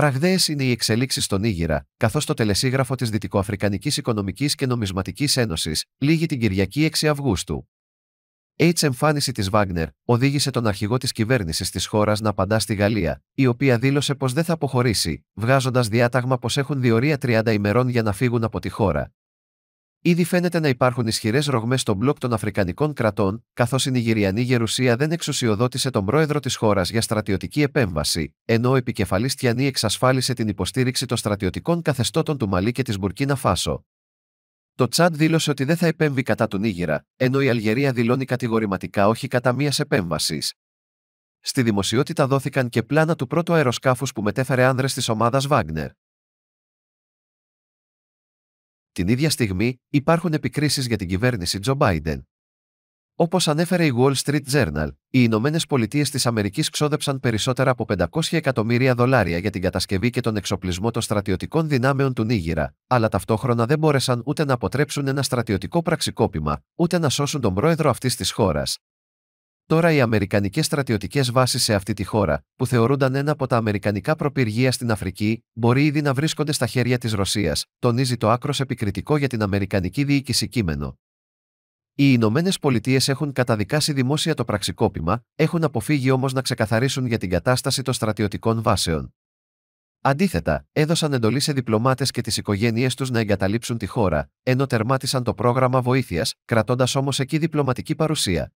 Ραγδαίες είναι οι εξελίξεις στον Ήγυρα, καθώς το τελεσίγραφο της Δυτικοαφρικανικής Οικονομικής και Νομισματικής Ένωσης λύγει την Κυριακή 6 Αυγούστου. Έτσι, εμφάνιση της Βάγνερ οδήγησε τον αρχηγό της κυβέρνησης της χώρας να απαντά στη Γαλλία, η οποία δήλωσε πως δεν θα αποχωρήσει, βγάζοντας διάταγμα πως έχουν διορία 30 ημερών για να φύγουν από τη χώρα, Ήδη φαίνεται να υπάρχουν ισχυρές ρογμές στον μπλοκ των Αφρικανικών κρατών, καθώς η Νιγηριανή γερουσία δεν εξουσιοδότησε τον πρόεδρο της χώρας για στρατιωτική επέμβαση, ενώ ο επικεφαλής Τιανή εξασφάλισε την υποστήριξη των στρατιωτικών καθεστώτων του Μαλί και της Μπουρκίνα Φάσο. Το Τσάντ δήλωσε ότι δεν θα επέμβει κατά του Νίγηρα, ενώ η Αλγερία δηλώνει κατηγορηματικά όχι κατά μίας επέμβασης. Στη δημοσιότητα δόθηκαν και πλάνα του πρώτου αεροσκάφους που μετέφερε άνδρες της ομάδας Βάγνερ. Την ίδια στιγμή υπάρχουν επικρίσεις για την κυβέρνηση Τζο Μπάιντεν. Όπως ανέφερε η Wall Street Journal, οι Ηνωμένες Πολιτείες της Αμερικής ξόδεψαν περισσότερα από 500 εκατομμύρια δολάρια για την κατασκευή και τον εξοπλισμό των στρατιωτικών δυνάμεων του Νίγηρα, αλλά ταυτόχρονα δεν μπόρεσαν ούτε να αποτρέψουν ένα στρατιωτικό πραξικόπημα, ούτε να σώσουν τον πρόεδρο αυτής της χώρας, Τώρα οι Αμερικανικές στρατιωτικές βάσεις σε αυτή τη χώρα, που θεωρούνταν ένα από τα Αμερικανικά προπυργεία στην Αφρική, μπορεί ήδη να βρίσκονται στα χέρια της Ρωσίας, τονίζει το άκρος επικριτικό για την Αμερικανική διοίκηση κείμενο. Οι Ηνωμένες Πολιτείες έχουν καταδικάσει δημόσια το πραξικόπημα, έχουν αποφύγει όμως να ξεκαθαρίσουν για την κατάσταση των στρατιωτικών βάσεων. Αντίθετα, έδωσαν εντολή σε διπλωμάτες και τις οικογένειές τους να εγκαταλείψουν τη χώρα, ενώ τερμάτισαν το πρόγραμμα βοήθειας, κρατώντας όμως εκεί διπλωματική παρουσία.